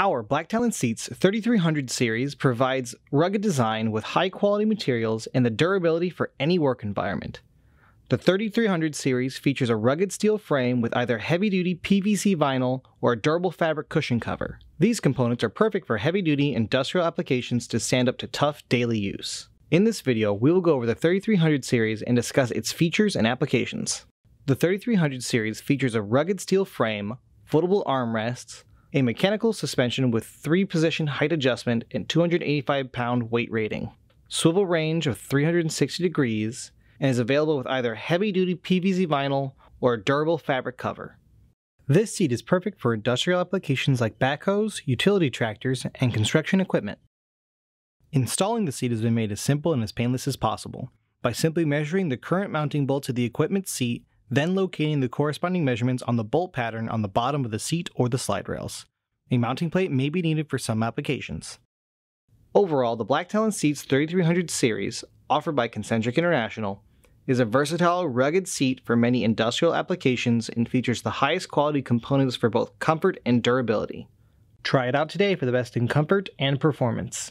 Our Black Talon Seats 3300 series provides rugged design with high quality materials and the durability for any work environment. The 3300 series features a rugged steel frame with either heavy duty PVC vinyl or a durable fabric cushion cover. These components are perfect for heavy duty industrial applications to stand up to tough daily use. In this video, we will go over the 3300 series and discuss its features and applications. The 3300 series features a rugged steel frame, foldable armrests, a mechanical suspension with 3 position height adjustment and 285 pound weight rating, swivel range of 360 degrees, and is available with either heavy duty PVC vinyl or a durable fabric cover. This seat is perfect for industrial applications like backhoes, utility tractors, and construction equipment. Installing the seat has been made as simple and as painless as possible by simply measuring the current mounting bolt to the equipment seat then locating the corresponding measurements on the bolt pattern on the bottom of the seat or the slide rails. A mounting plate may be needed for some applications. Overall, the Black Talon Seats 3300 series, offered by Concentric International, is a versatile, rugged seat for many industrial applications and features the highest quality components for both comfort and durability. Try it out today for the best in comfort and performance.